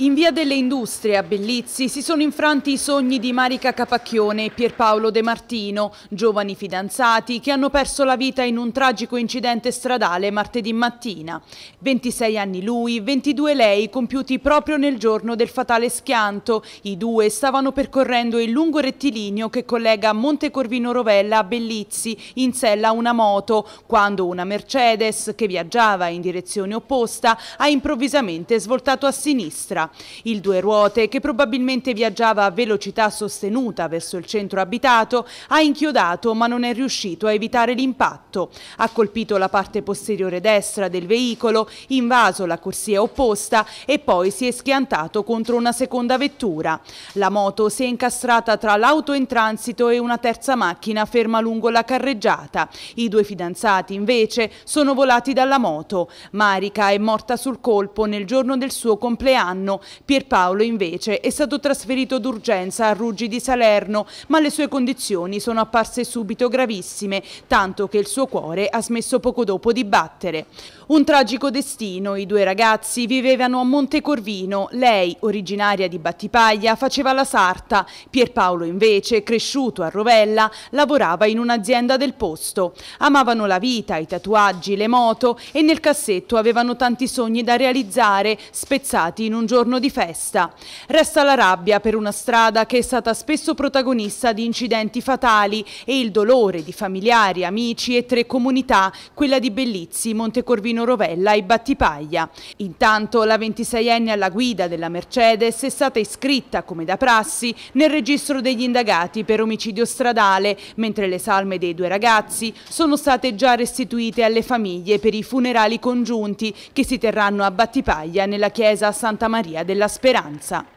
In via delle Industrie a Bellizzi si sono infranti i sogni di Marica Capacchione e Pierpaolo De Martino, giovani fidanzati che hanno perso la vita in un tragico incidente stradale martedì mattina. 26 anni lui, 22 lei, compiuti proprio nel giorno del fatale schianto. I due stavano percorrendo il lungo rettilineo che collega Monte Corvino Rovella a Bellizzi, in sella a una moto, quando una Mercedes, che viaggiava in direzione opposta, ha improvvisamente svoltato a sinistra. Il due ruote, che probabilmente viaggiava a velocità sostenuta verso il centro abitato, ha inchiodato ma non è riuscito a evitare l'impatto. Ha colpito la parte posteriore destra del veicolo, invaso la corsia opposta e poi si è schiantato contro una seconda vettura. La moto si è incastrata tra l'auto in transito e una terza macchina ferma lungo la carreggiata. I due fidanzati invece sono volati dalla moto. Marica è morta sul colpo nel giorno del suo compleanno Pierpaolo invece è stato trasferito d'urgenza a Ruggi di Salerno, ma le sue condizioni sono apparse subito gravissime, tanto che il suo cuore ha smesso poco dopo di battere. Un tragico destino, i due ragazzi vivevano a Montecorvino, lei, originaria di Battipaglia, faceva la sarta, Pierpaolo invece, cresciuto a Rovella, lavorava in un'azienda del posto. Amavano la vita, i tatuaggi, le moto e nel cassetto avevano tanti sogni da realizzare, spezzati in un giorno di festa. Resta la rabbia per una strada che è stata spesso protagonista di incidenti fatali e il dolore di familiari, amici e tre comunità, quella di Bellizzi, Montecorvino Valentino Rovella e Battipaglia. Intanto la 26enne alla guida della Mercedes è stata iscritta, come da prassi, nel registro degli indagati per omicidio stradale, mentre le salme dei due ragazzi sono state già restituite alle famiglie per i funerali congiunti che si terranno a Battipaglia nella chiesa Santa Maria della Speranza.